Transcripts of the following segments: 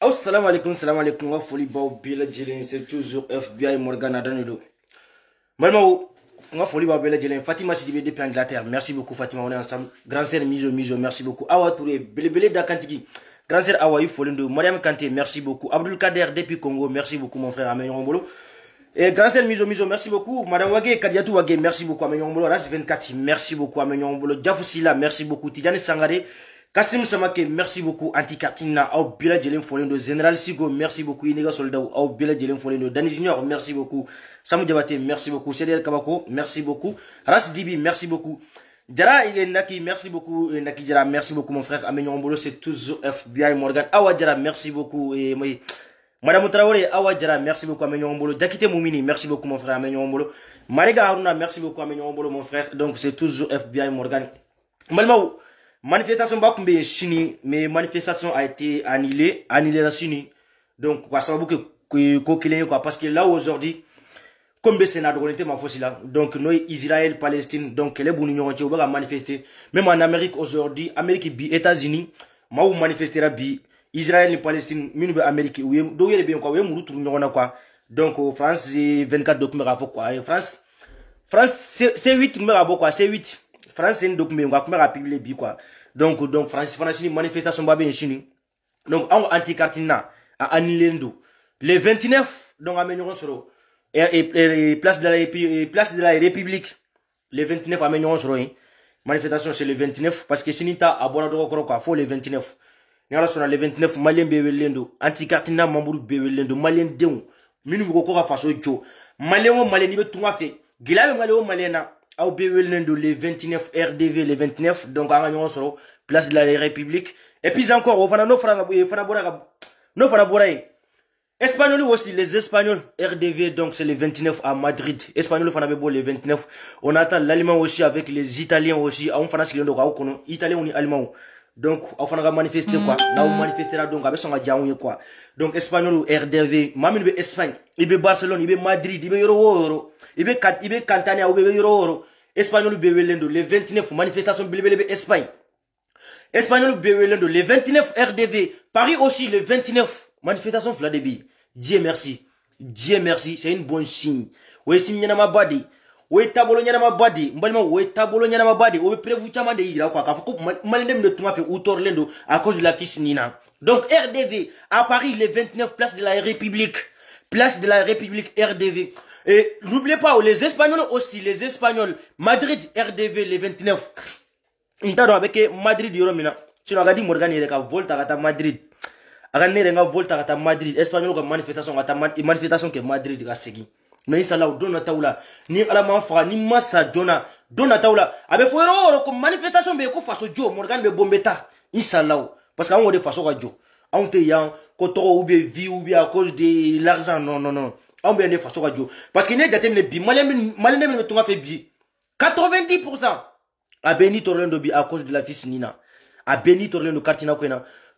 aw alaikum salam alaikum wa foli baw bɛɛ c'est toujours fbi morgan adan de ou, balimaw n fatima Sidibé depuis angleterre merci beaucoup fatima on est ensemble grand sœur mijo, merci beaucoup awa touré belebele da d'Akantiki. grand sœur awa i mariam kanté merci beaucoup abdul kader depuis congo merci beaucoup mon frère an bɛ bolo Et grand sel Mizo merci beaucoup. Madame Wagé, Kadiatou Wagé, merci beaucoup. Amenyon Bolo, Ras 24, merci beaucoup. Amenyon Bolo, Diafou merci beaucoup. Tidjane Sangare, kasim samake merci beaucoup Antikatina, au Bila bɛɛ de général sigo merci beaucoup Inigo Soldat, au Bila aw bɛɛ lajɛlen junior merci beaucoup samu jabate merci beaucoup Cédric kabako merci beaucoup ras dibi merci beaucoup Jara Naki, merci beaucoup. Naki Jara, merci beaucoup mon frère. Amenion Bolo, c'est toujours FBI Morgan. Awa Djara, merci beaucoup. Et moi, Madame Traoré, Awa Djara, merci beaucoup Amenion Bolo. Dakite Moumini, merci beaucoup mon frère Amenion Bolo. Marega Aruna, merci beaucoup Amenion Bolo mon frère. Donc c'est toujours FBI Morgan. Malmaou. manifestation ba kun bɛ yen sini mais manifestation a été annulée annulée la sini donc ka sababu kɛ ko kelen ye quoi parce que là aujourd'hui comme bɛ senna dogolen tɛ ma fosi la donc n'o ye israël palestine donc kɛlɛ b'u ni ɲɔgɔn cɛ u bɛ ka manifester même en amérique aujourd'hui amérique bi états-unis maaw manifestera bi israël ni palestine minnu bɛ amérique u ye dɔw yɛrɛ bɛ yen quoi u ye muru turu ɲɔgɔn na quoi donc euh, france 24 dɔ tun bɛ k'a fɔ quoi france france c8 tun bɛ ka bɔ quoi c8 france sen dɔ tun bɛ yen quoi a tun bɛ ka publier bi quoi donc donc Francis fana manifestation ba chini donc anti Cartina à Anilendo les le 29 donc an soro et place de la place de la république le 29 an soro hein. manifestation c'est le 29 parce que CHINI ta a abonné quoi le 29 ni le 29 Malien bɛɛ anti Cartina Mamburu mamuru Malien welelen don maliyɛn denw minnu bɛ ko ko malien faso n'i hein. Les le 29 rdv le 29 donc on place de la république et puis encore on va n'o faire eh, un espagnol aussi les espagnols rdv donc c'est le 29 à madrid espagnol Espagnols le 29 on attend l'allemand aussi avec les italiens aussi On italiens donc on fana manifester quoi on manifestera donc avec bɛ sɔn ka quoi donc espagnol rdv maa min espagne i barcelone i madrid i bɛ yɔrɔ o yɔrɔ Espagnol, bɛɛ les le 29 manifestation belebele espagne Espagnol bɛɛ le 29 rdv paris aussi le 29 manifestation Fladébé dieu merci dieu merci c'est une bonne signe We ye signe ma Body Oui Tabolo ye ma ɲɛnamaba Mbalima Oui Tabolo balimaw ma ye Oui ɲɛnamaba de de quoi à cause de la fils Nina donc rdv à paris le 29 place de la république place de la république rdv et n'oubliez pas, les Espagnols aussi, les Espagnols, Madrid, RDV, les 29. Ntado avec Madrid, Yoromina. Tu n'as dit Morgan, il y a Volta, à Madrid. Agané, il y a Volta, à Madrid. Espagnol, il manifestation, à manifestation que Madrid, a segui. Mais ils ça, là, don na taula. Ni ala ni massa, jona. Don na taula. Abe comme manifestation, mais qu'on fasse Joe, Morgan, mais bombeta. là. Parce qu'on a des façons à Joe. On te yan, qu'on ou bien vie, ou bien à cause de l'argent. Non, non, non parce que n'i ye jateminɛ bi bi 90 a Béni ni à cause de la vie Nina a béni ni Cartina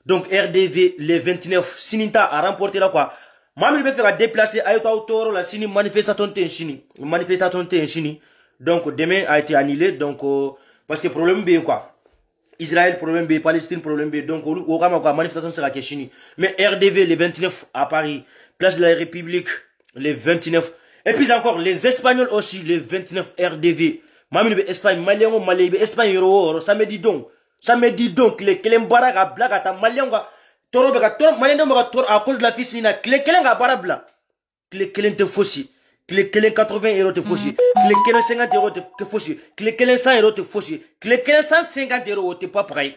donc RDV le 29 Sinita a remporté la quoi moi le vais faire déplacer a déplacé autour la sini manifestation Chine. manifestation en donc demain a été annulé donc euh, parce que problème bien quoi Israël problème b Palestine problème b donc au o quoi manifestation sera à Kéchini. mais RDV le 29 à Paris place de la République les 29. Et puis encore, les Espagnols aussi, les 29 RDV. Mamine be Espagne, Malien ou Malien, Espagne euro ça me dit donc. Ça me dit donc, les Kelembara ga blague à ta Malien ga, Toro Malien Toro à cause de la fille na Clé Kelen ga bara Kelen te fossi. Clé Kelen 80 euros te fossi. Clé Kelen 50 euros te fossi. Clé Kelen 100 euros te fossi. Clé Kelen 150 euros, t'es pas pareil.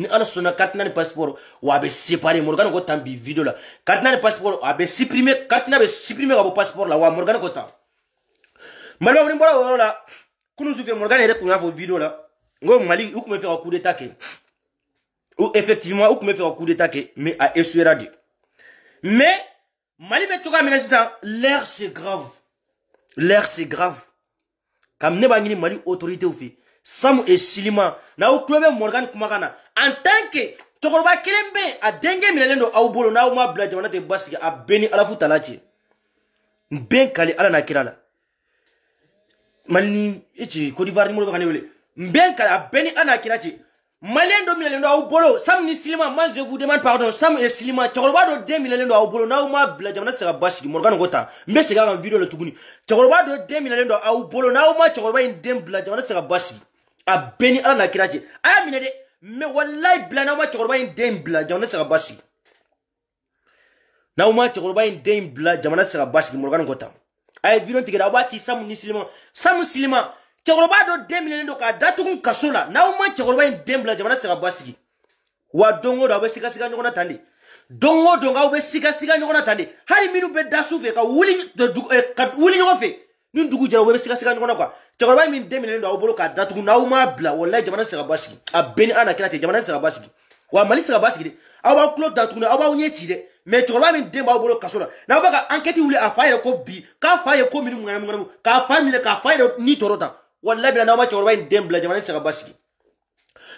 ni ala sɔnna katina ni passeport wa be bɛ séparer morgane ko tan bi video la katina ni passeport a bɛ supprimer n'a bɛ supprimer ka passeport la wa Morgan ko tan malibaw ni mbola bɔra o yɔrɔ la kunu sufɛ morgane yɛrɛ tun y'a fɔ la ngo mali ou tun faire fɛ coup d'état kɛ ou effectivement ou tun faire fɛ coup d'état kɛ mais a essuyera de mais mali be cogoya min na l'air c'est grave l'air c'est grave kam ne b'a ɲini mali ou fait samu e silima n'aw tulo bɛ morgan kumakan na en tant que cɛkɔrɔba kelen bɛ yen a denkɛ minɛlen don aw bolo n'aw ma bila jamana tɛ basigi a bɛɛ ni alafu tala cɛ n bɛ n kali ala n'a kira la mali ni e ci cote d'ivoire nimoro bɛ ka ne wele n bɛ n kali a bɛɛ ni ala n'a kira cɛ maliyɛn dɔ minɛlen don aw bolo samu ni silima man je vous demande pardon samu et silima cɛkɔrɔba dɔ den minɛlen don aw bolo n'aw ma bila jamana tɛ se ka basigi morgan ko ta n bɛ segin a kan video la tuguni cɛkɔrɔba dɔ den minɛlen don aw bolo n'aw ma cɛkɔrɔba in den bila jamana tɛ se ka basigi a bɛɛ ni ala n'a kira cɛ a y'a minɛ dɛ mɛ walayi bila n'aw ma cɛkɔrɔba in den bila jamana tɛ se ka basigi n'aw ma cɛkɔrɔba in den bila jamana tɛ se ka basigi mɔrɔkani kɔ tan a ye video ah, tigɛ aw b'a ci samu ni silima samu silima cɛkɔrɔba dɔ den minɛlen don k'a datugu kaso la n'aw ma cɛkɔrɔba in den bila jamana tɛ se ka basigi wa don o don aw bɛ sikasika ɲɔgɔn na tan de don o don aw bɛ sikasika ɲɔgɔn na tan de hali minnu bɛ da su fɛ ka wuli eh, ka wuli ɲɔgɔn fɛ ni dugu jɛra u bɛ sikasika ɲɔgɔn na kuwa cɛkɔrɔba min den minɛlen don aw bolo k'a datugu n'aw m'a bila walayi jamana tɛ se ka basigi a bɛɛ ni an na kɛra ten jamana tɛ se ka basigi wa mali tɛ se ka basigi dɛ aw b'aw tulo datugu aw b'aw ɲɛ ci dɛ mɛ cɛkɔrɔba min den b'aw bolo kaso la n'aw bɛ ka enquête wuli a fa yɛrɛ ko bi k'a fa ye ko min ŋanamu ŋanamu k'a fa minɛ k'a fa yɛrɛ ni tɔɔrɔ tan walayi bila n'aw ma cɛkɔrɔba in den bila jamana tɛ se ka basigi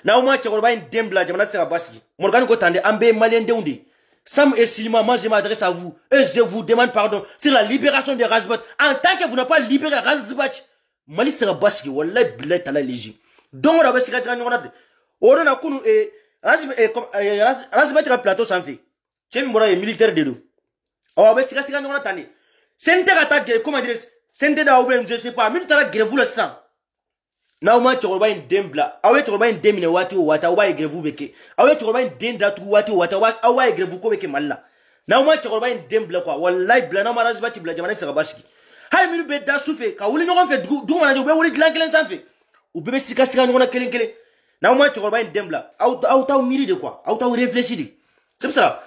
n'aw ma cɛkɔrɔba in den bila jamana tɛ se ka basigi mɔrɔkani ko tan dɛ an bɛɛ ye maliyɛn denw de Sam et Silima, moi je m'adresse à vous et je vous demande pardon. C'est la libération de Razbat. En tant que vous n'avez pas libéré Razbat, mali tɛ se ka ba sigi walayi bilayi tala legi don o don a bɛ sigajaga ɲɔgɔn na ten o don na kunun ee arasimɛti ka plateau sanfɛ cɛ min bɔra yen eh, militaire de don ɔ a bɛ sigasiga ɲɔgɔn na tan de sɛni tɛ ka taa gɛrɛ comment dire sɛni tɛ da ou bien je sais pas minnu taara gɛrɛfu la sisan n'aw ma cɛkɔrɔba in den bila aw ye cɛkɔrɔba in den minɛ waati o waati aw b'a ye eh, gɛrɛfu bɛ kɛ aw ye cɛkɔrɔba in den datugu waati o waati aw b'a ye eh, gɛrɛfu ko bɛ kɛ mali la n'aw ma cɛkɔrɔba in den bila quoi walayi bila n'aw ma arasimɛti bila jamana tɛ se ka basigi hali minnu bɛ da su ka wuli ɲɔgɔn fɛ dugu mana jɛ u bɛ wuli dilan kelen sanfɛ u bɛɛ bɛ sika sika ɲɔgɔn na kelen t'aw quoi t'aw c'est ça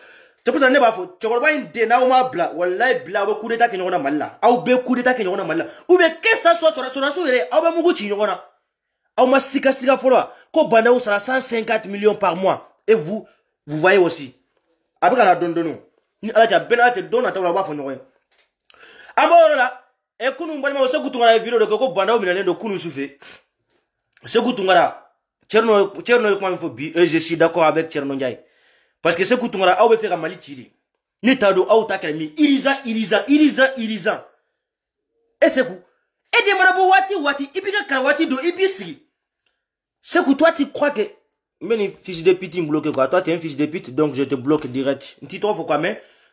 c'est pour ça ne b'a fɔ cɛkɔrɔba in den na na ou bien ça soit millions par mois et vous vous voyez aussi a e kunu balima seku tungara ye video de kɛ banda bandaw minɛlen don kunu su fɛ seku cherno cherno cɛrino ye kuma bi e je suis d'accord avec cherno njaye parce que seku tungara aw bɛ fɛ à mali ci de ne t'a dɔn aw ta kɛra min irisan irisan irisan irisan e de mana bɔ waati wati i b'i ka kalan waati don i toi tu crois que mais fils de pute in bloqué quoi toi tu es un fils de pute donc je te bloque direct n t'i tɔgɔ quoi mais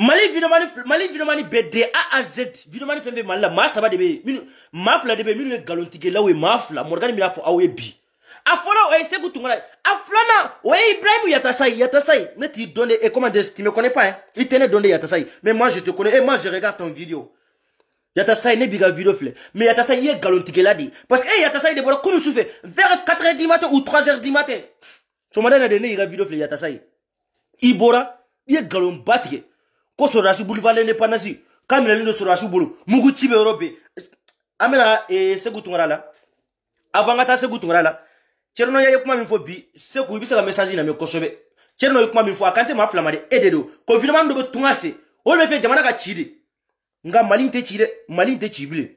mali vinomani mali videmani bɛɛ a a z vinomani fɛn fɛn mali la maa mafla debe bɛ yen minnu maa mafla de bɛ yen minnu ye bi a fɔlɔ o ye segu tunkara Aflana a filanan o ye ibrahimu yatasa ne t'i de e comment tu me connais pas hein il tenait donné Yatasai mais moi je te connais et moi je regarde ton vidéo Yatasai ne biga vidéo fle mais Yatasai i ye nkalontigɛla la di parce que e de bora kunu soufe vers quatre heures du matin ou trois heures du matin son in a donné ne a vidéo filɛ Yatasai ye i ye ko sɔrɔdasi bulivale independance k'a minɛlen don sɔrɔdasi bolo mugu ci bɛ yɔrɔ bɛɛ an bɛna segu tunkara la avant ka taa segu tunkara la cɛrino ye kuma min fɔ bi segu i bɛ se ka message lamɛn kosɛbɛ cɛrino ye kuma min fɔ a kan tɛ maa fila ma dɛ e de don confinement dɔ bɛ tunga fɛ o de bɛ fɛ jamana ka ci de nka mali tɛ ci dɛ mali tɛ ci bilen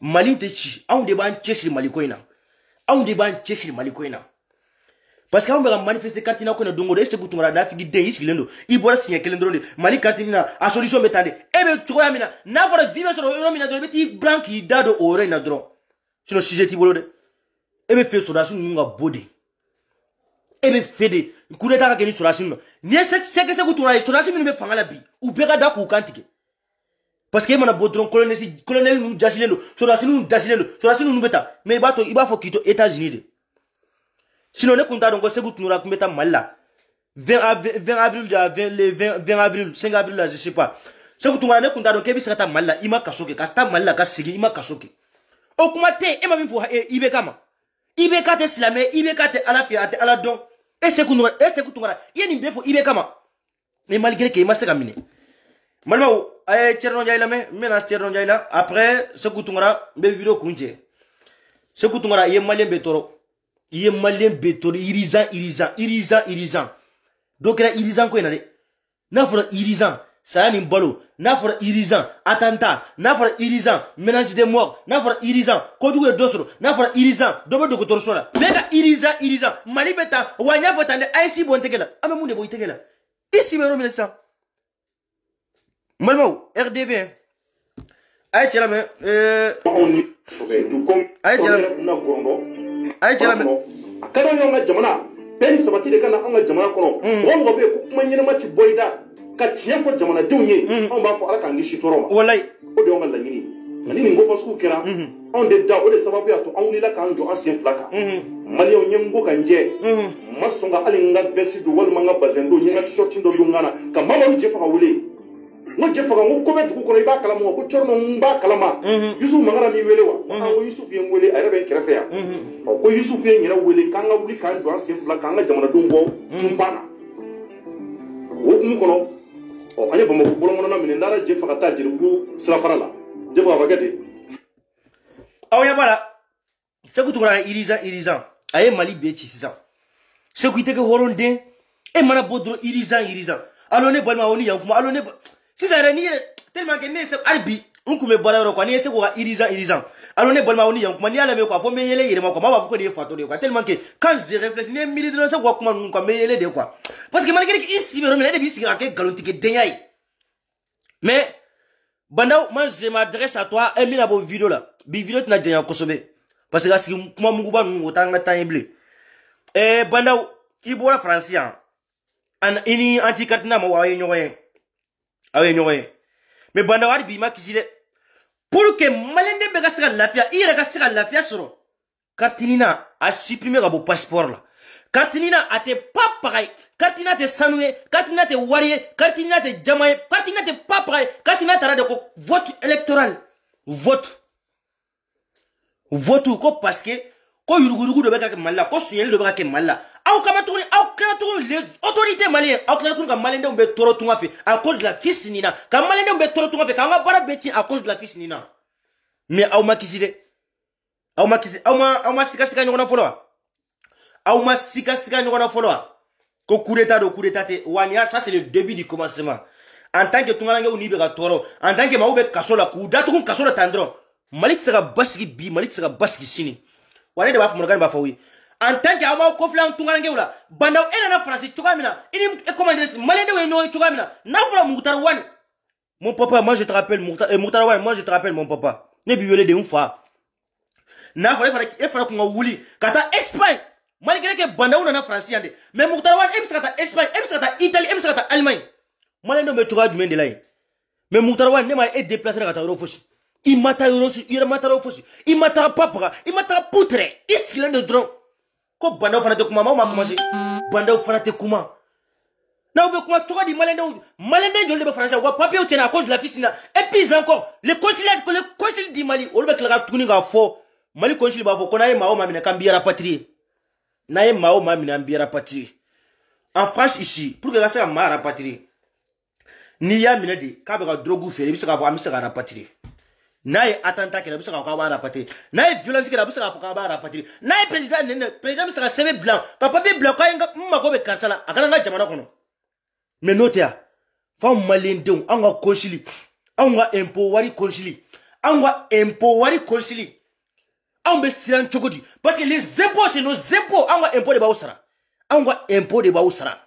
mali tɛ ci anw de b'an cɛsiri maliko in na anw de b'an cɛsiri maliko in na parce que an bɛ ka manifeste carte na kɔnɔ don o don e seko tun kɛra da figi den i sigilen don i bɔra siɲɛ kelen dɔrɔn de mali carte na a solution bɛ tan de e bɛ cogoya min na n'a fɔra vie bɛ sɔrɔ yɔrɔ min na dɔrɔn i bɛ t'i bilan k'i da don o yɔrɔ in na dɔrɔn sinon sujet t'i bolo dɛ e bɛ fɛ sɔrɔdasi ninnu ka bo de e bɛ fɛ de coup d'état ka kɛ ni sɔrɔdasi ninnu na n'i ye sɛgɛ sɛgɛ tun kɛra ye sɔrɔdasi minnu bɛ fanga la bi u bɛɛ ka da k'u kan tigɛ parce que e mana bɔ dɔrɔn colonel ninnu jasilen don sɔrɔdasi ninnu jasilen don sɔrɔdasi ninnu bɛ ta mais i b'a to i b'a fɔ k'i to états-unis de sinon ne kun t'a dɔn ko segu tunura tun bɛ taa mali la 20 avril 20 avril de 20 le 20 avril 5 avril la je sais pas segu tunura ne kun t'a dɔn k'e bɛ se ka taa mali la i ma kaso kɛ ka taa mali la ka segin i ma kaso kɛ o kuma tɛ e ma min fɔ i bɛ k'a ma i bɛ k'a tɛ silamɛ i bɛ k'a tɛ ala fɛ a tɛ ala dɔn e segu tunura e segu tunura i ye nin bɛɛ fɔ i bɛ k'a ma mais malgré que i ma se ka minɛ malimaw a ye cɛrɛnɔ ja i lamɛn n bɛna cɛrɛnɔ ja i la après segu tunura n bɛ video kun cɛ segu tunura i ye maliyɛn bɛɛ tɔɔrɔ i ye maliyɛn bɛɛ tɔɔrɔ irizan irizan irizan irizan dɔ kɛra irizan ko in na dɛ n'a fɔra irizan saya nin balo n'a fɔra irizan atanta n'a fɔra irizan menace de mort n'a fɔra irizan kojugu ye dɔ sɔrɔ n'a fɔra irizan dɔ bɛ dɔgɔtɔrɔso la bɛɛ ka irizan irizan mali bɛ tan wa n y'a fɔ tan dɛ a ye si bɔ n tɛgɛ la an bɛ mun de bɔ i tɛgɛ la i si bɛ yɔrɔ min na sisan n balimaw rdv a ye cɛ lamɛn a ye cɛ lamɛn a ye cɛ lamɛn a ka d'anw y'an ka jamana bɛɛ ni sabati de ka na anw ka jamana kɔnɔ mɔgɔ mɔgɔ bɛ yen ko kuma ɲɛnama ti bɔ i da ka tiɲɛ fɔ jamanadenw ye anw b'a fɔ ala k'an kisi tɔɔrɔ ma walayi o de y'anw ka laɲini ani nin kofasugu kɛra anw de da o de sababu y'a to anw wulila k'an jɔ an sen fila kan maliyɛnw ɲɛ n ko ka n jɛ n ma sɔn ka hali n ka vɛsi don walima n ka bazɛn don n ye n ka t-shirt dɔ don n kan na ka mamadu jɛfa ka wele n ko cɛ fanga n ko ko bɛ dugu kɔnɔ i b'a kalama wa ko cɔrɔnɔ n b'a kalama mhm. yusufu mangara m'i wele wa mhm. an mhm. ko yusufu ye n wele a yɛrɛ bɛ n kɛrɛfɛ yan ko yusufu ye n yɛrɛ wele k'an ka wuli k'an jɔ an sen fila k'an ka jamanadenw bɔ tun banna o hukumu kɔnɔ ɔ an ye bamakɔ bɔlɔnkɔnɔna minɛ n'ala jɛ faga taa jelikuru sirafara la jɛ faga bakɛ ten. aw ɲɛ b'a la segu tugura irizan irizan a ye mali bɛɛ ci sisan segu i tɛ kɛ hɔrɔnden e mana bɔ dɔrɔn irizan irizan alo ne balima aw ni yankuma alo ne ba sisan yɛrɛ n'i yɛrɛ tellement que ne ye se hali bi n kun bɛ baara yɔrɔ quoi n'i ye se k'o ka irizan irizan alors ne balima ni yan kuma n'i y'a lamɛn quoi fo n bɛ yɛlɛ yɛlɛma quoi maa b'a fɔ ko nin ye fatɔ de ye quoi tellement que quand je réfléchis ni n miiri dɔrɔn se k'o ka kuma ninnu quoi n bɛ yɛlɛ de quoi parce que malgré que i si bɛ yɔrɔ min na e de b'i sigi ka kɛ nkalontigɛ denya ye mais bandaw moi je m'adresse à toi e eh, n bɛna bɔ video la bi video tɛna janya kosɛbɛ parce que ka sigi kuma muguba ninnu o t'an ka temps ye bilen ɛɛ eh, bandaw i bɔra faransi yan ani i ni anti katina ma wa aw ye ɲɔgɔn ye aw ye ɲɔgɔn ye mɛ bandaw hali bi i ma kisi dɛ pour que maliyɛnden bɛɛ ka se ka lafiya i yɛrɛ ka se ka lafiya sɔrɔ katinina a supprime ka bɔ passeport la katinina a tɛ pa paga ye katinina tɛ sanu ye katinina tɛ wari ye katinina tɛ jama ye katinina tɛ pa paga ye katinina tara de ko vote électoral vote vote ko parce que ko yurugu yurugu dɔ bɛ ka kɛ mali la ko sonyali dɔ bɛ ka kɛ mali la aw kama tuguni aw tuguni les autorités maliennes aw tilara tuguni ka maliyɛndenw bɛ tɔɔrɔ tunga fɛ à cause de la fils nin na ka maliyɛndenw bɛ tɔɔrɔ tunga fɛ k'an ka baara bɛɛ tiɲɛ à cause de la fils nin na mais aw ma kisi dɛ aw ma kisi aw ma aw ma sikasika ɲɔgɔn na fɔlɔ wa aw ma sikasika ɲɔgɔn na fɔlɔ wa ko coup d'état don coup d'état tɛ wa nin y'a ça c'est le début du commencement en tant que tungalankew n'i bɛ ka tɔɔrɔ en tant que maaw bɛ kaso la k'u datugu kaso la tan dɔrɔn mali tɛ se ka basigi bi mali tɛ se ka basigi sini wa ne de b'a fɔ mɔnɔgani b'a fɔ aw ye en tant que aw b'aw kofila tunkarankew la bandaw e nana faransi cogoya min na i ni commandres maliendenw ye ɲɔgɔn ye cogoya min na n'a fɔra mugutar wani mon papa moi je te rappelle mugutar euh, wani moi je te rappelle mon papa ne b'i wele de n fa n'a fɔra e fana kun ka wuli ka taa espagne malgré que bandaw nana faransi yan de mais mugutar wani e bɛ se ka taa espagne e bɛ se ka taa italie e bɛ se ka taa allemagne maliendenw bɛ cogoya jumɛn de la yen mais mugutar wani ne ma e déplacer ka taa yɔrɔ fosi i ma taa yɔrɔ si i yɛrɛ ma taa yɔrɔ fosi i ma taa papaga i ma taa putere i sigilen don dɔrɔn ko bandaw fana tɛ kuma maaw ma commencé bandaw fana tɛ kuma n'aw bɛ kuma cogo di maliyɛndenw maliyɛnden joli de bɛ faransi la u ka papiyew tiɲɛna à cause de la piscine na et puis encore le consulat le consul du Mali olu bɛ tila ka tuguni k'a fɔ Mali consul b'a fɔ ko n'a ye maa o maa minɛ k'an b'i rapatrier n'a ye maa o maa minɛ an b'i rapatrier en France ici pour que i ka se ka maa rapatrier n'i y'a minɛ de k'a bɛ ka drogue feere i bɛ se k'a fɔ an bɛ se ka rapatrier n'a ye atanta kɛlɛ a bɛ se k'a fɔ k'a b'a rapatiri n'a ye violence kɛlɛ a bɛ se k'a fɔ k'a b'a rapatiri n'a ye président nɛnɛ président bɛ se ka sɛbɛn bila ka papier bila k'a ye n mago bɛ karisa la a kana n ka jamana kɔnɔ mais n'o tɛ yan f'anw maliyendenw anw ka kɔnsili anw ka impôt wari kɔnsili anw ka impôt wari kɔnsili anw bɛ siran cogo di parce que les impôts c'est nos impôts anw ka impôt de b'aw sara anw ka impôt de b'aw sara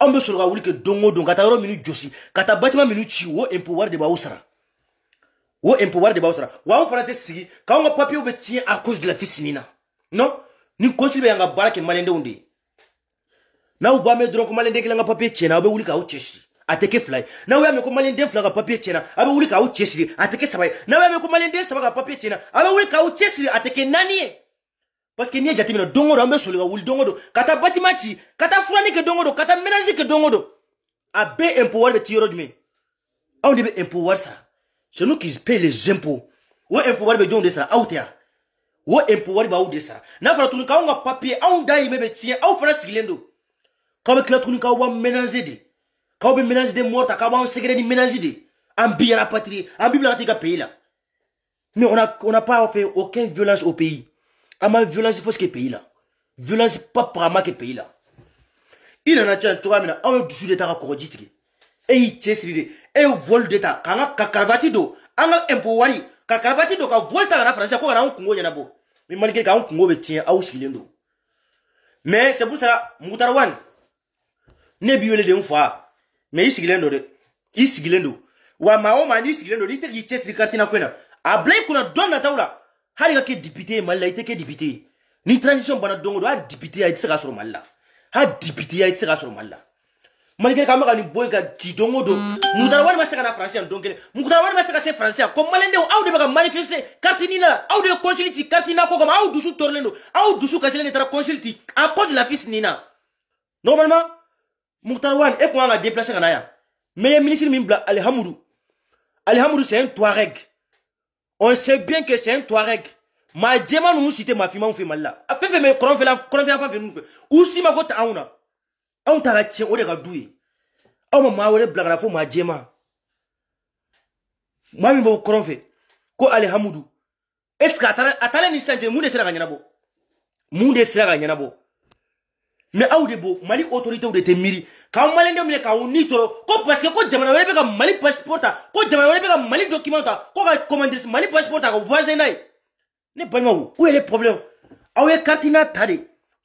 anw bɛ sɔrɔ ka wuli kɛ don o don ka taa yɔrɔ minnu jɔsi ka taa bâtiment minnu ci o impôt wari de b'aw sara o empower de b'aw sara wa anw fana tɛ sigi k'anw ka papiyew bɛ tiɲɛ a cause de la fisini na non ni konsili bɛ y'an ka baara kɛ maliyɛndenw de ye n'aw bɔ an bɛ dɔrɔn ko maliyɛnden kelen ka papiye tiɲɛna aw bɛ wuli k'aw cɛsiri a tɛ kɛ fila ye n'aw y'a mɛn ko maliyɛnden fila ka papiye tiɲɛna aw bɛ wuli k'aw cɛsiri a tɛ kɛ saba ye n'aw y'a mɛn ko maliyɛnden saba ka papiye tiɲɛna aw bɛ wuli k'aw cɛsiri a tɛ kɛ naani ye parce que n'i ye jateminɛ don o don an bɛ soli ka wuli don o don ka taa batima ci ka taa furani kɛ don o don ka taa ménage kɛ don o don a bɛɛ empower bɛ ci yɔrɔ jumɛn anw de bɛ empower sara C'est nous qui payons les impôts. ou impôts wari bɛ jɔnw de impôts de N'a nous avons papier anw dahirimɛ bɛ tiɲɛ aw fana sigilen don. K'aw que tila nous k'aw ménager nous avons mort ta k'aw Mais on a on n'a pas fait aucun violence au pays. An ah, ma violence pays là, Violence pas parama que pays là. Il en a cogoya trois de ta e ye vol de ta k'an ka karabati don an ka impo wari ka karabati don ka vol ta ka na faransi ko ka na an kungo ɲɛnabɔ ni malike k'an kungo bɛ tiɲɛ aw sigilen don mais c'est pour ça mutarwan ne b'i wele de n fa mais i sigilen don dɛ i sigilen don wa maa o maa n'i sigilen don n'i tɛ k'i cɛsiri katina ko in na a bila i kunna dɔn nataw la hali ka kɛ dipite ye mali la i tɛ kɛ dipite ye ni transition banna don o don hali dipite ya i tɛ se ka sɔrɔ mali la hali dipite ya i tɛ se ka sɔrɔ mali la malikɛ ka maka ni boyi ka di don o don mugutara wari ma se ka na faransi yan don kelen mugutara wari ma se ka se faransi yan ko maliyɛndenw aw de bɛ ka manifeste karitini la aw de ye kɔnsili ci karitini na ko kama aw dusu tɔɔrɔlen don aw dusu kasilen de taara kɔnsili ci en cause de la fils nin na normalement mugutara wani e kun kan ka déplacer ka na yan mais i ye ministre min bila alihamudu alihamudu c'est un touareg on sait bien que c'est un touareg maa jɛma ninnu si tɛ maa finmanw fɛ mali la fɛn fɛn bɛ kɔrɔnfɛla kɔrɔnfɛla fan fɛ ninnu fɛ u si ma ko ta anw na anw ta ka tiɲɛ o de ka du ye aw ma maa wɛrɛ bila kana fɔ maa jɛma maa min b'o kɔrɔn fɛ ko alihamudu est ce que a taara ni sisan cɛ mun de sera ka ɲɛnabɔ mun de sera ka ɲɛnabɔ mɛ aw de bo mali autoritew de tɛ miiri k'aw maliyɛndenw minɛ k'aw ni tɔɔrɔ ko parce que ko jamana wɛrɛ bɛ ka mali passeport ta ko jamana wɛrɛ bɛ ka mali document ta ko ka commandrisi mali passeport ta ka voisin n'a ye ne balimaw o yɛrɛ problème aw ye carte n'a ta de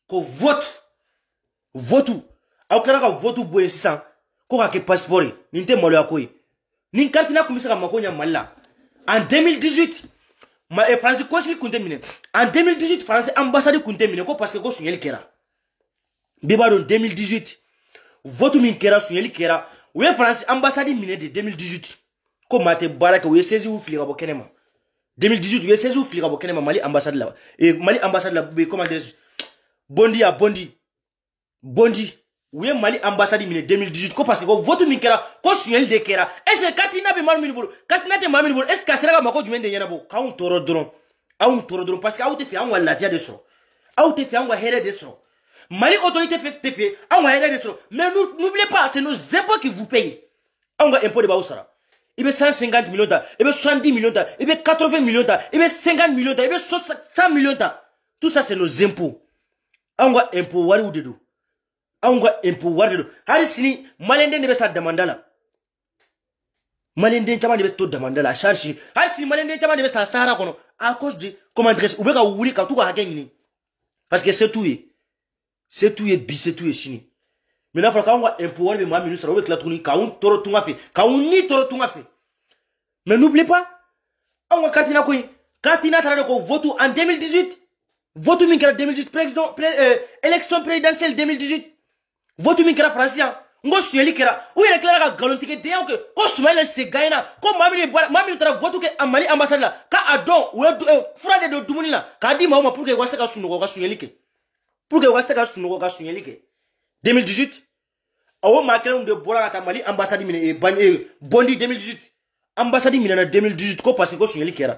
ko vote vote aw kɛra ka votu bɔ yen sisan ko ka kɛ pasipɔri ye nin tɛ maloya ko ye nin karitina tun bɛ se ka mako ɲɛ mali la en 2018 ma eh, faransi kɔsigi tun tɛ minɛ en 2018 faransi ambasadi tun tɛ minɛ ko parce que ko sonyɛli kɛra bɛɛ b'a dɔn 2018 votu min kɛra sonyɛli kɛra u ye faransi ambasadi minɛ de 2018 ko maa tɛ baara kɛ u ye sɛziw fili ka bɔ kɛnɛ ma 2018 u ye sɛziw fili ka bɔ kɛnɛ ma mali ambasadi la eh, mali ambasadi la eh, comment dire bondi ya bondi bondi u ye mali ambasadi minɛ 2018 ko parce que ko vote min kɛra ko suɲɛli de kɛra est ce que katina bɛ maa min bolo katina tɛ maa min bolo est ce que a sera ka mako jumɛn de ɲɛnabɔ k'anw tɔɔrɔ dɔrɔn anw tɔɔrɔ dɔrɔn parce que aw tɛ fɛ anw ka lafiya de sɔrɔ aw tɛ fɛ anw ka hɛrɛ de sɔrɔ mali autorité fɛ tɛ fɛ anw ka hɛrɛ de sɔrɔ mais n'oubliez pas c'est nos impôts qui vous payent anw ka impôt de b'aw sara i bɛ 150 millions ta i bɛ 70 millions ta i bɛ 80 millions ta i bɛ 50 millions ta i bɛ 100 millions ta tout ça c'est nos impôts anw ka impôt wariw de don anw ka impo wari de don hali sini maliyɛnden de la maliyɛnden caman de bɛ to damanda la charge hali sini maliyɛnden caman sahara kono. A cause de commandres. dire u ka wuli ka t'u ka hakɛ ɲini parce que c'est tout. C'est tout. t'u ye bi se t'u ye sini mɛ n'a fɔra k'anw ka impo wari bɛ maa minnu sɔrɔ o bɛ tunga fɛ k'anw ni toro tunga fe. mais n'oublie pas anw katina koi. katina taara de ko vote en 2018 vote min 2018 président euh, élection présidentielle 2018 votu min kɛra faransi yan n ko suyɛli kɛra u yɛrɛ tilara ka nkalontigɛdenya kɛ ko sumayɛlɛ se gaɲɛ na ko maa min maa min taara votu kɛ a mali ambasadi la k'a dɔn u ye fura de don dumuni na k'a di maaw ma pour que u ka se ka sunɔgɔ ka suyɛli kɛ pour que u ka se ka sunɔgɔ ka suyɛli kɛ 2018 a o maa kelenw de bɔra ka taa mali ambasadi minɛ bɔndi 2018 ambasadi minɛna 2018 ko parce que ko suyɛli kɛra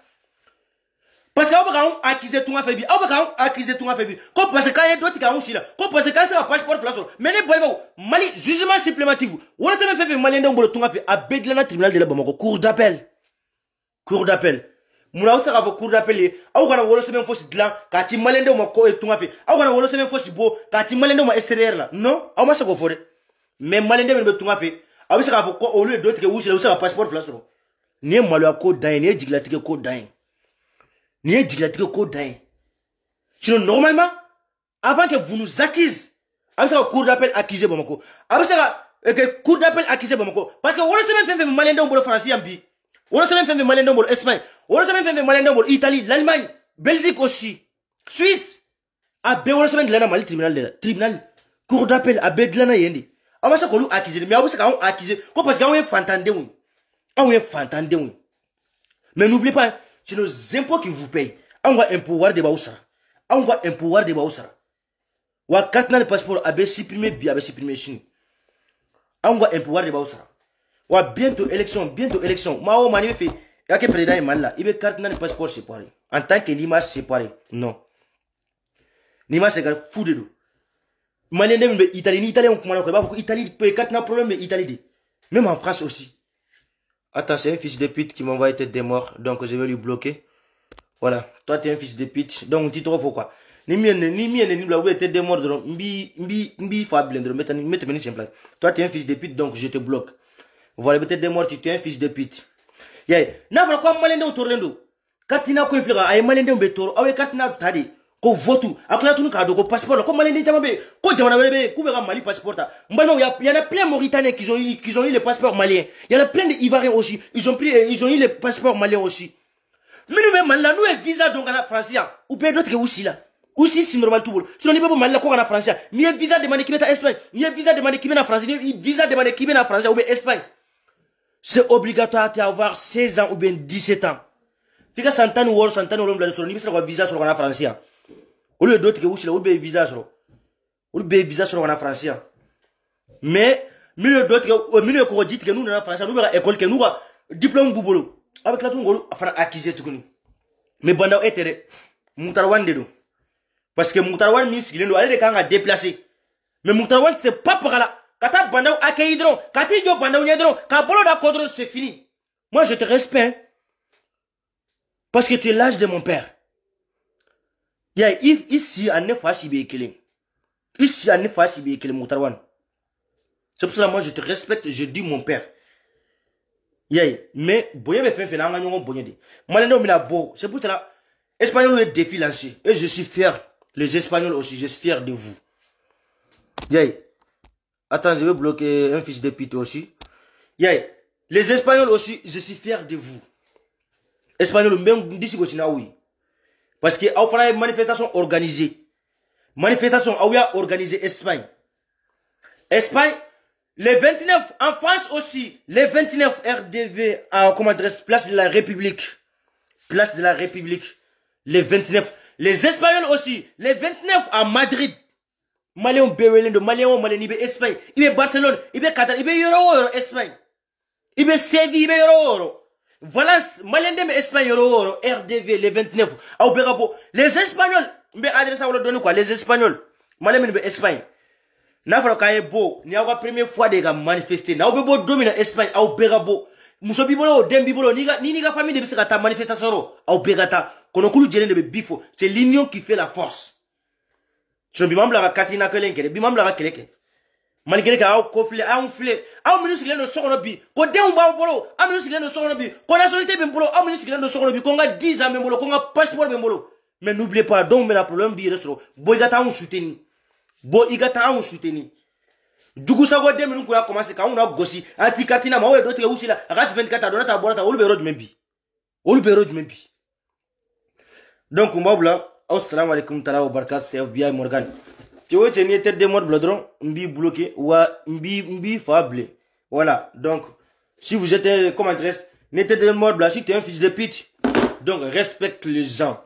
parce que aw bɛ k'anw accuse tunga fɛ bi aw bɛ k'anw accuse tunga fɛ bi ko parce que k'an ye dɔ tigɛ anw si la ko parce que k'an tɛ se ka passeport fila sɔrɔ mais ne balimaw mali jugement supplémentif walasa bɛ fɛn fɛn maliyɛndenw bolo tunga fɛ a bɛɛ dilanna tribunal de la bamakɔ cour d'appel cour d'appel munna aw tɛ se k'a fɔ cour d'appel ye aw kana wolosɛbɛn fosi dilan k'a ci maliyɛndenw ma ko tunga fɛ aw kana wolosɛbɛn fosi bɔ k'a ci maliyɛndenw ma extérieur ah, ah, la non aw ma se k'o fɔ dɛ mais maliyɛnden minnu bɛ tunga fɛ aw bɛ se k'a fɔ ko olu ye dɔ tigɛ u si la u bɛ se ka passeport fila sɔrɔ nin ye maloya ko dan ye nin ye jigilatigɛ ko dan ye Nin ye jigilatigɛ ko dan ye. Sinon, normalement, avant que vous nous accuse, a bɛ cour d'appel accusé Bamako. A bɛ se que cour d'appel accusé Bamako. Parce que wolosɛbɛn fɛn fɛn bɛ maliyɛn denw bolo Faransi yan bi. Wolosɛbɛn fɛn fɛn un maliyɛn denw bolo Espagne. Wolosɛbɛn fɛn fɛn bɛ maliyɛn denw bolo Italie, l'Allemagne, Belgique aussi, Suisse. A bɛɛ wolosɛbɛn dilanna Mali tribunal de la. Tribunal, cour d'appel a bɛɛ dilanna yen yendi, Aw ma se accusé mais aw bɛ se k'anw accusé ko parce que est fantandé on, on est fantandé fantandenw Mais n'oubliez pas hein, c'est nos impôts qui vous payent. On va pouvoir de Baoussara. On va pouvoir de Baoussara. Wa katina de passeport a supprimer bi abe supprimer Chine. On va pouvoir de Baoussara. Wa bientôt élection, bientôt élection. Mao mani fait ya un président est mal là, il veut katina de passeport séparé. En tant que l'image séparé, Non. L'image c'est fou de nous. Malien, Italie, Italie, on comprend pas. Italie peut un problème mais Italie. Même en France aussi. Ah, un fils de pute qui m'envoie tête des morts. Donc, je vais lui bloquer. Voilà. Toi, t'es un fils de pute. Donc, tu trop faux, quoi. Ni mienne, ni mienne, ni blague, tête des morts. Mbi, mbi, mbi, fablendre. Mettez-moi une simple. Toi, t'es un fils de pute, donc je te bloque. Voilà, peut-être des morts, tu es un fils de pute. Yay. N'a pas quoi, malin de tu Katina, quoi, il fera. Aïe, malin de tour. Ah oui, tu t'as dit ko votu a kila tuguni k'a ko passeport la ko maliyɛnden caman bɛ ko jamana wɛrɛ ko yen mali passeport ta n y'a y en a plein mauritaniens qui ont eu qui ont eu les passeports maliens y en a plein ivoiriens aussi ils ont pris ils ont eu les passeports maliens aussi mais nous même la nous ye visa donc ka na faransi yan u bɛɛ aussi tigɛ u si la u si on n'est pas bolo sinon n'i bɛ mali la ko ka na n'i visa demandé qui met taa espagne n'i visa demandé qui vient en France. n'i visa demandé qui vient en France. ou bien espagne c'est obligatoire d'avoir 16 ans ou bien 17 ans f'i ka san tan ni wɔɔrɔ san tan ni wolonwula de sɔrɔ n'i bɛ le visa sur le Canada français? au lieu d'autres qui ont le visa le le visa hein. mais milieu d'autres que nous minnu nous nous, nous nous nous école nous nous diplôme nous avec la bɛ tila mais bandeau nous tɛ nous parce que mukutari wani déplacer mais mukutari c'est pas pour là. Quand bandaw accueillir dɔrɔn quand t'i jɔ bandaw c'est fini moi je te respecte parce que tu es l'âge de mon père ya yeah, ici, si ani fa si bɛ kelen i si ani fa si c'est pour cela moi je te respecte je dis mon père ya yeah, mais boye be fɛn fɛn na an ka de maliyɛndenw c'est pour cela espagnols le défi lancé et je suis fier les espagnols aussi je suis fier de vous ya yeah. attends je vais bloquer un fils de pute aussi yeah. les espagnols aussi je suis fier de vous espagnols même bɛ parce que y ah, manifestation organisée manifestation aw ah, a organisée Espagne Espagne les 29 en France aussi les 29 RDV à comment adresse place de la République place de la République les 29 les Espagnols aussi les 29 à Madrid Maléon, bɛɛ Maléon, Espagne Il Barcelone Il est Qatar il Espagne y a Séville il y a Euro, voilà malien dɛmɛ espagne yɔrɔ o yɔrɔ rdv le 29 aw bɛɛ ka bɔ les espagnols n bɛ adresse wolo dɔɔni quoi les espagnols malien minnu bɛ espagne n'a fɔra k'an ye bɔ ni aw ka premier fois de ye ka manifester n'aw bɛ bɔ don min na espagne aw bɛɛ ka bɔ muso b'i bolo o den b'i bolo n'i n'i ka famille de bɛ se ka taa manifestation rɔ aw bɛɛ ka taa kɔnɔkulu jɛlen de bɛ bi fɔ c'est l'union qui fait la force sinon bi m'an bila ka katina kelen kɛ dɛ bi m'an bila ka kɛlɛ kɛ malikɛli kan aw ko filɛ anw filɛ aw minnu sigilen don so kɔnɔ bi ko denw b'aw bolo aw minnu sigilen don so kɔnɔ bi ko nationalité bɛ n bolo aw minnu sigilen don so kɔnɔ bi ko n ka 10 ans bɛ n bolo ko n ka passeport bɛ n bolo mais n'oubliez pas dɔw bɛ na problème b'i yɛrɛ sɔrɔ bɔ i ka taa anw soutenir bɔ i ka taa anw soutenir jugusago den minnu tun y'a commencé k'anw na gosi an t'i kati n'a ma o ye dɔ tigɛ wusi la a ka sɛbɛnni ka taa dɔn ta bɔra ta olu bɛ yɔrɔ jumɛn bi olu bɛ yɔrɔ jumɛn bi donc n b'aw bila aw salamu alaikum taala wa baraka sef biya morgan cɛ o cɛ n'i ye tête de mort bila b'i bloqué wa mbi b'i fable b'i voilà donc si vous êtes un, adresse n'êtes tête de mort bila tu es un fils de pute donc respecte les gens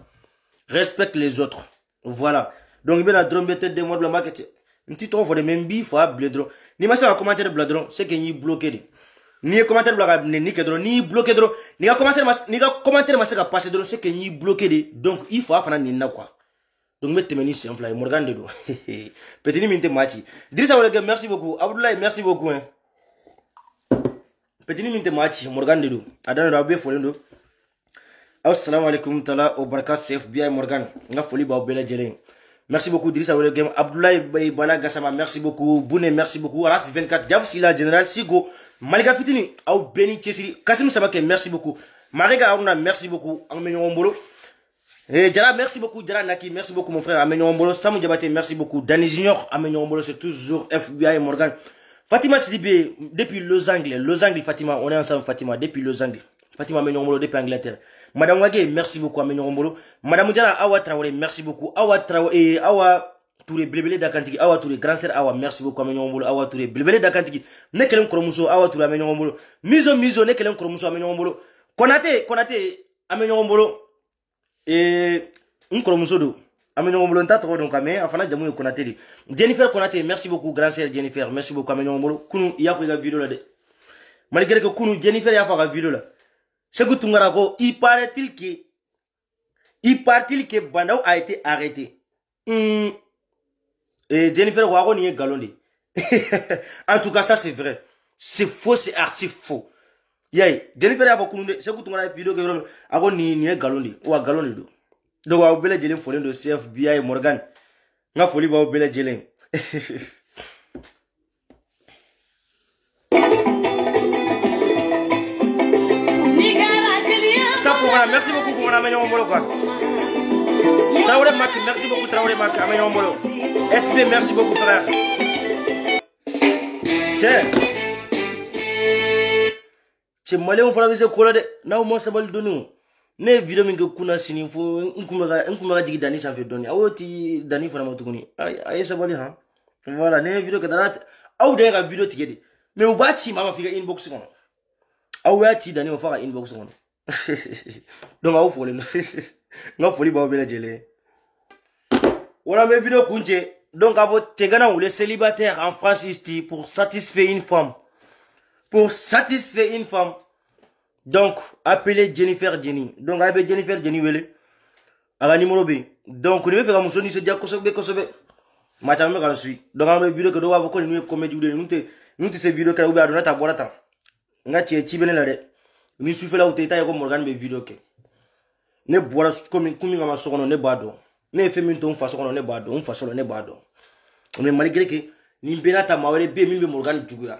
respecte les autres voilà donc bien la dɔrɔn tête de mort bila n b'a kɛ ten n même tɔgɔ b'i n'i ma à ka commentaire bila c'est qu'il y y'i bloqué n'i commentaire bila ni nɛni n'i bloqué n'i commentaire n'i ka commentaire ma se ka passer c'est qu'il y y'i bloqué donc il faut faire nɛni na quoi donc mettez bɛ tɛmɛ ni morgan de don petini min tɛ mati. ci dirisa merci beaucoup abudulayi merci beaucoup hein petini min tɛ mati, morgan de don Adam dannen don aw bɛɛ folen don alaikum tala o fbi morgan La folie foli b'aw bɛɛ lajɛlen Merci beaucoup Drissa Wellegem, Abdoulaye Bala Gassama, merci beaucoup Boune, merci beaucoup Ras 24, Javs Sila, General Sigo, Malika Fitini, au Beni Chesiri, Kasim Sabake, merci beaucoup Marika Aruna, merci beaucoup Angmenyo Mbolo, Et eh, merci beaucoup. Djara Naki, merci beaucoup mon frère. Amen Ombolo, Samu Djabate, merci beaucoup. Danny Junior, Amen Ombolo, c'est toujours FBI Morgan. Fatima Sidibé, depuis Los Angeles. Los Angeles, Fatima, on est ensemble, Fatima, depuis Los Angeles. Fatima Amen Mbolo, depuis Angleterre. Madame Wagé, merci beaucoup, Amen Mbolo. Madame Djara, Awa Traoré, merci beaucoup. Awa Traoré, et eh, Awa Touré, Blébélé d'Akantiki, Awa Touré, Grand Sœur, Awa, merci beaucoup, Amen Mbolo, Awa Touré, Blébélé d'Akantiki, Nekelem Kromoso, Awa Touré, Amen Ombolo. Mizo Mizo Nekelem Kromuso, Amen Mbolo, Konate, Konate, Amen Ombolo et on commence au dos bɛ ɲɔgɔn bolo n t'a tɔgɔ dɔn ka mɛ jennifer konate merci beaucoup grand sœur jennifer merci beaucoup an bɛ ɲɔgɔn bolo kunu i y'a fɔ i ka video la kunu jennifer y'a fɔ a ka video la seku tunkara ko il paraît-il que i paraît-il que bandaw a été arrêté hmm. et jennifer ko a ko nin en tout cas ça c'est vrai c'est faux c'est archi faux yai jeli fɛnɛ y'a fɔ kunu de video kɛ yɔrɔ ni ni ko eh nin nin ye do de wa obele jeli don donc aw bɛɛ folen don cfbi morgan nga ka foli b'aw bɛɛ lajɛlen merci beaucoup pour mon ami ɲɔgɔn bolo quoi maki merci beaucoup Traoré maki ami bɛ ɲɔgɔn sp merci beaucoup frère tiens cɛ maliyɛnw fana bɛ se ko la dɛ ah, ah, n'aw ah ma sabali dɔɔni ne ye video min kɛ kunna sini fo n kun bɛ ka n kun bɛ ka jigin danni sanfɛ dɔɔni aw ti danni fana ma tuguni a ye sabali han voilà ne ye video kɛ dara aw de ye ka video tigɛ de mais u b'a ci maa ma f'i ka inbox kɔnɔ aw y'a ci danni ma f'a ka inbox kɔnɔ donc aw folen don n ka foli b'aw bɛɛ lajɛlen wala n bɛ video kun cɛ donc k'a fɔ cɛ kana wele célibataire en France ici pour satisfaire une femme pour satisfaire une femme. Donc, appelez Jennifer Jenny. Donc, avec Jennifer Jenny, wele. Aga numéro B. Donc, ne veut faire un mousson, il se dit, kosobe, kosobe. Matin, me suis. Donc, on a vidéo que doit avoir connu une comédie ou de nous, nous, tu sais, vidéo que vous avez à ta boîte à temps. Nga, tu es chibé, là, ni su fela uta ita comme Morgan be vidéo ke ne bora comme kumi ngama so kono ne bado ne fe min to mfa so kono ne bado mfa so ne bado mais malgré que ni mbena ta mawele be min be Morgan juguya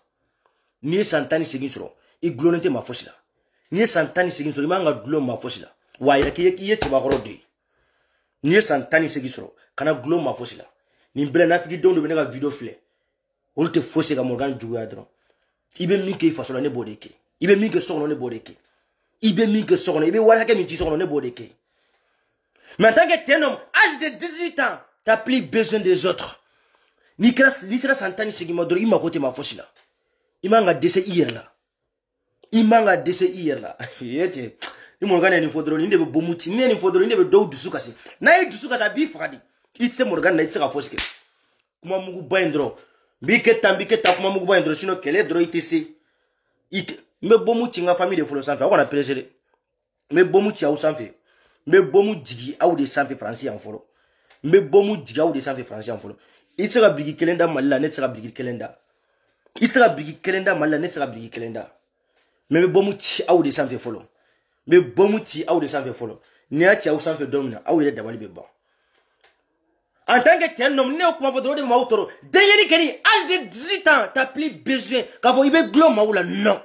n'i ye san tan ni segin sɔrɔ i gulonnen tɛ maa fosi la n'i ye san tan ni segin sɔrɔ i man ka gulon maa fosi la wa a yɛrɛ k'i ye i ye cɛbakɔrɔ de ye n'i ye san tan ni segin sɔrɔ kana gulon maa fosi la nin bɛɛ la nafigi denw de bɛ ne ka video filɛ olu tɛ fosi ka mɔgɔkan juguya dɔrɔn i bɛ min kɛ i faso la ne b'o de kɛ i bɛ min kɛ so kɔnɔ ne b'o de kɛ i bɛ min kɛ so kɔnɔ i bɛ wari hakɛ min ci so kɔnɔ ne b'o de kɛ mais en tant que t'es un homme âge de 18 ans t'as plus besoin des autres n'i kɛra n'i sera san tan ni segin ma dɔrɔn i mako tɛ maa fosi la i man ka dɛsɛ i yɛrɛ la i man ka dɛsɛ i yɛrɛ la ye cɛ ni mɔrɔkan nin fɔ dɔrɔn nin de bɛ bɔ muti ni ne nin fɔ dɔrɔn nin de bɛ dɔw dusu kasi n'a ye dusu kasi a b'i faga de i tɛ se mɔrɔkan na i tɛ se ka fosi kɛ kuma muguba in dɔrɔn n b'i kɛ tan n b'i kɛ tan kuma muguba in dɔrɔn sinɔn kɛlɛ dɔrɔn i tɛ se i tɛ n bɛ bɔmu ci n ka famille de fɔlɔ sanfɛ aw kana perese dɛ n bɛ bɔmu ci aw sanfɛ n bɛ bɔmu jigi aw de sanfɛ faransi yan fɔlɔ n bɛ bɔmu jigi aw de sanfɛ faransi yan fɔlɔ i tɛ se ka biriki kelen da mali la ne tɛ se ka biriki kelen da i tɛ se ka biriki kelen da mali la ne tɛ se ka biriki kelen da mɛ n bɛ bɔmu ci aw de sanfɛ fɔlɔ n bɛ bɔmu ci aw de sanfɛ fɔlɔ ni y'a ci aw sanfɛ don min na aw yɛrɛ dabali bɛ ban en tant que tiɲɛ nɔmi ne y'o kuma fɔ dɔrɔn o de m'aw tɔɔrɔ denkɛli kɛli âge de 18 ans t'as plus besoin k'a fɔ i bɛ gulon maaw la non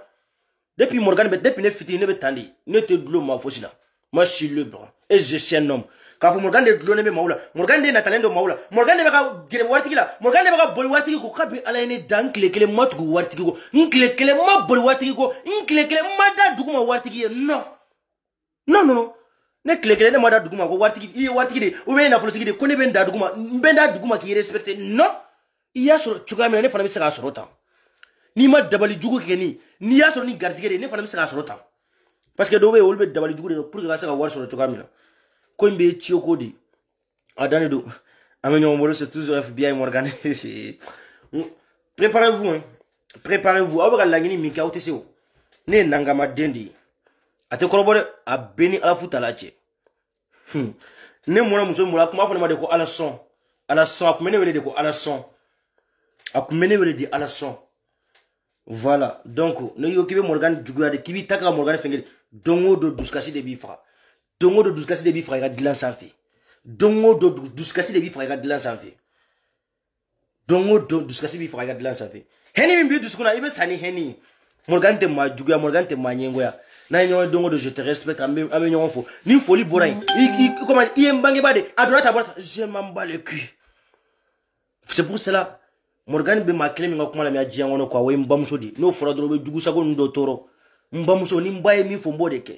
depuis morgan bɛ depuis ne fitiri ne bɛ tan de ne tɛ gulon maa fosi la moi je suis le blanc et je suis un homme k'a fɔ morgan de dulonnen bɛ maaw la morgan de natalen don maaw la morgan de bɛ ka gɛrɛ waritigi la morgan de bɛ ka boli waritigi ko kabini ala ye ne da n tile kelen ma tugu waritigi ko n tile kelen ma boli waritigi ko n tile kelen ma da dugu ma waritigi ye non non non ne tile kelen ne ma da dugu ma ko waritigi i ye waritigi de ou bien i ye nafolotigi de ko ne bɛ n da dugu ma n bɛ n da dugu ma k'i respecte non i y'a sɔrɔ cogoya min na ne fana bɛ se k'a sɔrɔ tan n'i ma dabali jugu kɛ ni n'i y'a sɔrɔ ni garizigɛ de ye ne fana bɛ se k'a sɔrɔ tan parce que dɔw bɛ yen olu bɛ dabali jugu de kɛ pour que ka se ka wari sɔrɔ cogoya min na ko in bɛ ciyo ko de a ah, dan de don an bɛ ɲɔgɔn bolo c'est toujours fbi morgan mm, préparez vous hein préparez vous aw bɛ ka laɲini min kɛ aw tɛ se o ne ye nangamaden de ye a tɛ kɔrɔbɔ dɛ a bɛɛ ni ala fu ta la cɛ hmm. ne mɔna muso mun a kun b'a fɔ ne ma de ko ala sɔn ala sɔn a kun bɛ ne wele de ko ala sɔn a kun bɛ ne wele de ala sɔn voilà donc ne ko k'i bɛ morgan juguya de k'i b'i ta ka morgan fɛngɛ de don o don dusukasi de b'i faga don o don dusukasi de b'i faga i ka dilan sanfɛ don o don dusukasi de b'i faga i ka dilan sanfɛ don o don dusukasi b'i faga i ka dilan sanfɛ hɛnɛ min b'i dusukun na i bɛ sa ni hɛnɛ ye mɔrikan tɛ maa juguya mɔrikan tɛ maa ɲɛngoya n'a ye ɲɔgɔn don o don je te respecte an bɛ an bɛ ɲɔgɔn fo ni foli bɔra yen i i komi i ye n bangeba de a donna ta bɔra ta je m'en bats le cul c'est pour cela mɔrikan bɛ maa kelen min ka kuma lamɛn diɲɛ kɔnɔ quoi o ye n bamuso de ye n'o fɔra dɔrɔn o bɛ jugusago ninnu dɔ tɔɔrɔ n bamuso ni n ba ye min fɔ n b'o de kɛ.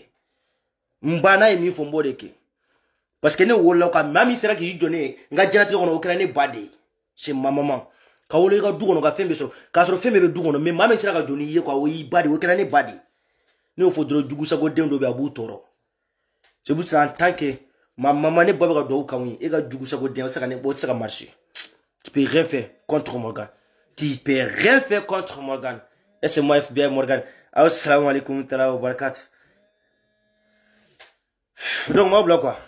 n banna ye min fɔ n b'o de kɛ parce que ne wolola o kan maa min sera k'i jɔ ne ye n ka diɲɛlatigɛ kɔnɔ o kɛra ne ba de ye c'est ma maman ka wolo i ka du kɔnɔ ka fɛn bɛɛ sɔrɔ k'a sɔrɔ fɛn bɛɛ bɛ du kɔnɔ mais maa min sera ka jɔ n'i ye quoi o y'i ba de ye o kɛra ne ba de ye ne y'o fɔ dɔrɔn jugusagoden dɔ bɛ yen a b'u tɔɔrɔ c'est pour cela en tant que ma maman ne ba bɛ ka duwawu k'anw ye e ka jugusagoden o tɛ e se ka ne o tɛ se ka marcher tu peux rien faire contre Morgan tu peux rien faire contre Morgan est-ce que moi FBI Morgan aw salamu alaikum tala wa barakatuh Donc moi, bloc quoi.